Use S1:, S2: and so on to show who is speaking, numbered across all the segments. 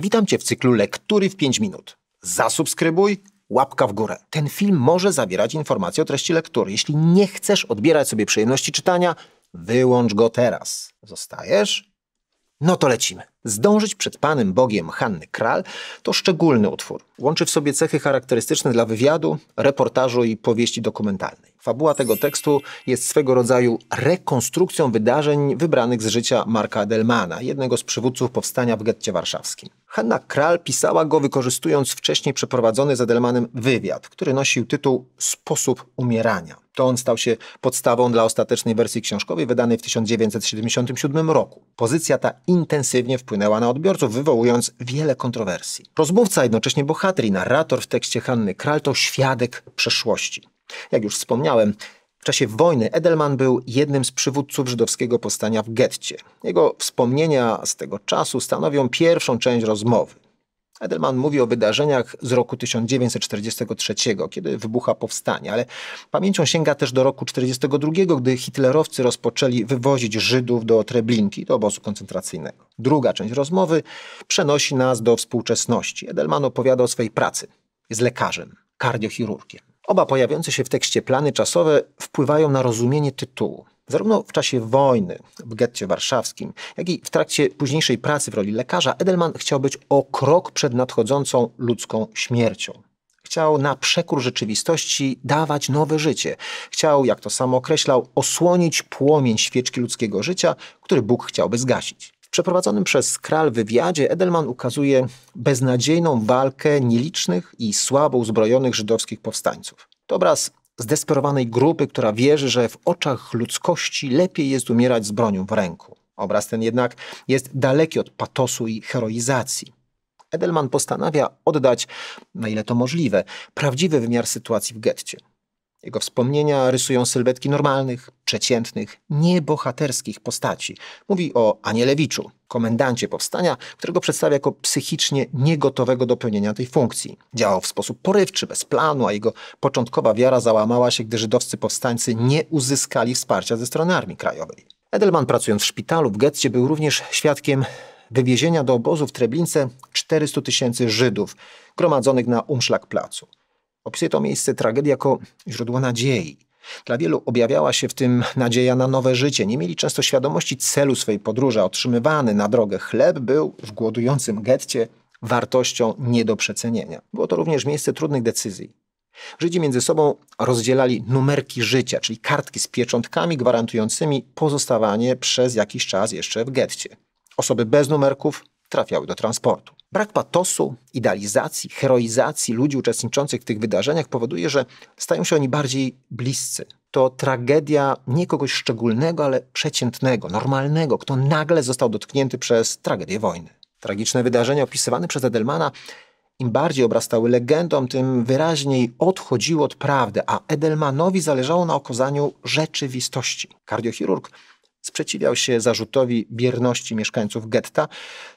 S1: Witam Cię w cyklu Lektury w 5 minut. Zasubskrybuj, łapka w górę. Ten film może zawierać informacje o treści lektury. Jeśli nie chcesz odbierać sobie przyjemności czytania, wyłącz go teraz. Zostajesz? No to lecimy. Zdążyć przed Panem Bogiem Hanny Kral to szczególny utwór. Łączy w sobie cechy charakterystyczne dla wywiadu, reportażu i powieści dokumentalnej. Fabuła tego tekstu jest swego rodzaju rekonstrukcją wydarzeń wybranych z życia Marka Adelmana, jednego z przywódców powstania w getcie warszawskim. Hanna Kral pisała go wykorzystując wcześniej przeprowadzony z Adelmanem wywiad, który nosił tytuł Sposób umierania. To on stał się podstawą dla ostatecznej wersji książkowej wydanej w 1977 roku. Pozycja ta intensywnie wpłynęła na odbiorców, wywołując wiele kontrowersji. Rozmówca, jednocześnie bohater i narrator w tekście Hanny Kral to świadek przeszłości. Jak już wspomniałem, w czasie wojny Edelman był jednym z przywódców żydowskiego powstania w getcie. Jego wspomnienia z tego czasu stanowią pierwszą część rozmowy. Edelman mówi o wydarzeniach z roku 1943, kiedy wybucha powstanie, ale pamięcią sięga też do roku 1942, gdy hitlerowcy rozpoczęli wywozić Żydów do Treblinki, do obozu koncentracyjnego. Druga część rozmowy przenosi nas do współczesności. Edelman opowiada o swojej pracy. Jest lekarzem, kardiochirurgiem. Oba pojawiające się w tekście plany czasowe wpływają na rozumienie tytułu. Zarówno w czasie wojny w getcie warszawskim, jak i w trakcie późniejszej pracy w roli lekarza, Edelman chciał być o krok przed nadchodzącą ludzką śmiercią. Chciał na przekór rzeczywistości dawać nowe życie. Chciał, jak to sam określał, osłonić płomień świeczki ludzkiego życia, który Bóg chciałby zgasić. W przeprowadzonym przez Kral wywiadzie Edelman ukazuje beznadziejną walkę nielicznych i słabo uzbrojonych żydowskich powstańców. To obraz zdesperowanej grupy, która wierzy, że w oczach ludzkości lepiej jest umierać z bronią w ręku. Obraz ten jednak jest daleki od patosu i heroizacji. Edelman postanawia oddać, na ile to możliwe, prawdziwy wymiar sytuacji w getcie. Jego wspomnienia rysują sylwetki normalnych, przeciętnych, niebohaterskich postaci. Mówi o Anielewiczu, komendancie powstania, którego przedstawia jako psychicznie niegotowego do pełnienia tej funkcji. Działał w sposób porywczy, bez planu, a jego początkowa wiara załamała się, gdy żydowscy powstańcy nie uzyskali wsparcia ze strony Armii Krajowej. Edelman pracując w szpitalu w getcie był również świadkiem wywiezienia do obozu w Treblince 400 tysięcy Żydów gromadzonych na Umszlak Placu. Opisuje to miejsce tragedii jako źródło nadziei. Dla wielu objawiała się w tym nadzieja na nowe życie. Nie mieli często świadomości celu swojej podróży. Otrzymywany na drogę chleb był w głodującym getcie wartością nie do przecenienia. Było to również miejsce trudnych decyzji. Żydzi między sobą rozdzielali numerki życia, czyli kartki z pieczątkami gwarantującymi pozostawanie przez jakiś czas jeszcze w getcie. Osoby bez numerków trafiały do transportu. Brak patosu, idealizacji, heroizacji ludzi uczestniczących w tych wydarzeniach powoduje, że stają się oni bardziej bliscy. To tragedia nie kogoś szczególnego, ale przeciętnego, normalnego, kto nagle został dotknięty przez tragedię wojny. Tragiczne wydarzenia opisywane przez Edelmana im bardziej obrastały legendą, tym wyraźniej odchodziło od prawdy, a Edelmanowi zależało na okazaniu rzeczywistości. Kardiochirurg Sprzeciwiał się zarzutowi bierności mieszkańców getta,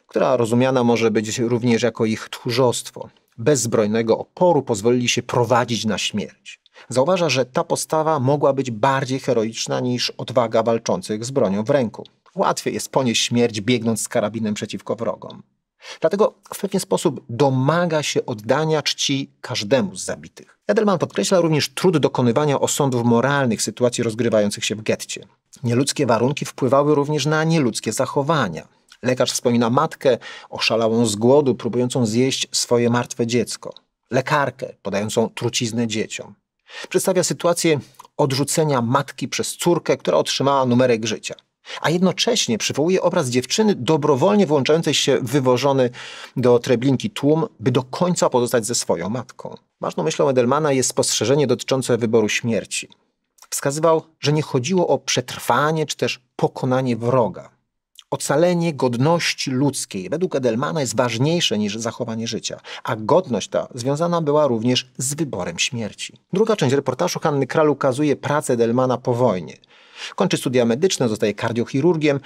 S1: która rozumiana może być również jako ich tchórzostwo. Bez zbrojnego oporu pozwolili się prowadzić na śmierć. Zauważa, że ta postawa mogła być bardziej heroiczna niż odwaga walczących z bronią w ręku. Łatwiej jest ponieść śmierć biegnąc z karabinem przeciwko wrogom. Dlatego w pewien sposób domaga się oddania czci każdemu z zabitych. Edelman podkreśla również trud dokonywania osądów moralnych sytuacji rozgrywających się w getcie. Nieludzkie warunki wpływały również na nieludzkie zachowania. Lekarz wspomina matkę oszalałą z głodu, próbującą zjeść swoje martwe dziecko, lekarkę podającą truciznę dzieciom. Przedstawia sytuację odrzucenia matki przez córkę, która otrzymała numerek życia. A jednocześnie przywołuje obraz dziewczyny dobrowolnie włączającej się wywożony do Treblinki tłum, by do końca pozostać ze swoją matką. Ważną myślą Edelmana jest spostrzeżenie dotyczące wyboru śmierci wskazywał, że nie chodziło o przetrwanie czy też pokonanie wroga. Ocalenie godności ludzkiej według Edelmana jest ważniejsze niż zachowanie życia, a godność ta związana była również z wyborem śmierci. Druga część reportażu Hanny Kral ukazuje pracę Edelmana po wojnie. Kończy studia medyczne, zostaje kardiochirurgiem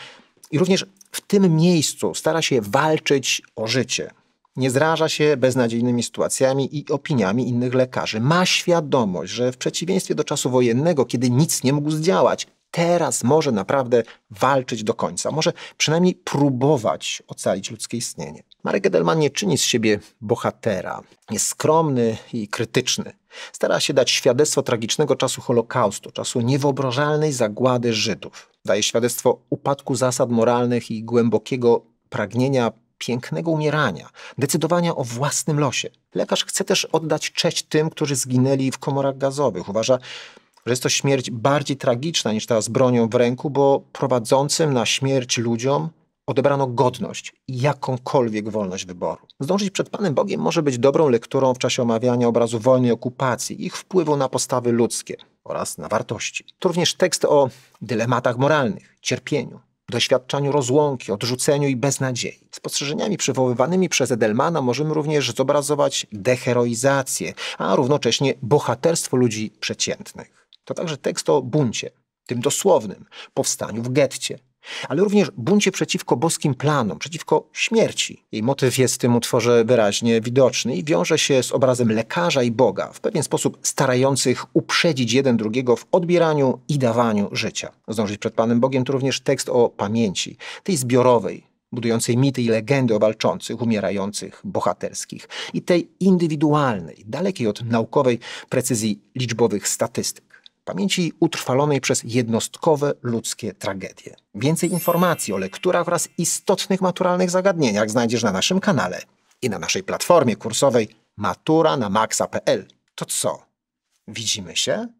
S1: i również w tym miejscu stara się walczyć o życie nie zraża się beznadziejnymi sytuacjami i opiniami innych lekarzy. Ma świadomość, że w przeciwieństwie do czasu wojennego, kiedy nic nie mógł zdziałać, teraz może naprawdę walczyć do końca, może przynajmniej próbować ocalić ludzkie istnienie. Marek Edelman nie czyni z siebie bohatera, jest skromny i krytyczny. Stara się dać świadectwo tragicznego czasu Holokaustu, czasu niewyobrażalnej zagłady Żydów. Daje świadectwo upadku zasad moralnych i głębokiego pragnienia pięknego umierania, decydowania o własnym losie. Lekarz chce też oddać cześć tym, którzy zginęli w komorach gazowych. Uważa, że jest to śmierć bardziej tragiczna niż ta z bronią w ręku, bo prowadzącym na śmierć ludziom odebrano godność i jakąkolwiek wolność wyboru. Zdążyć przed Panem Bogiem może być dobrą lekturą w czasie omawiania obrazu wojny okupacji, ich wpływu na postawy ludzkie oraz na wartości. To również tekst o dylematach moralnych, cierpieniu, doświadczaniu rozłąki, odrzuceniu i beznadziei. Spostrzeżeniami przywoływanymi przez Edelmana możemy również zobrazować deheroizację, a równocześnie bohaterstwo ludzi przeciętnych. To także tekst o buncie, tym dosłownym, powstaniu w getcie ale również buncie przeciwko boskim planom, przeciwko śmierci. Jej motyw jest w tym utworze wyraźnie widoczny i wiąże się z obrazem lekarza i Boga, w pewien sposób starających uprzedzić jeden drugiego w odbieraniu i dawaniu życia. Zdążyć przed Panem Bogiem to również tekst o pamięci, tej zbiorowej, budującej mity i legendy o walczących, umierających, bohaterskich i tej indywidualnej, dalekiej od naukowej precyzji liczbowych statystyk pamięci utrwalonej przez jednostkowe ludzkie tragedie. Więcej informacji o lekturach oraz istotnych maturalnych zagadnieniach znajdziesz na naszym kanale i na naszej platformie kursowej matura na To co? Widzimy się?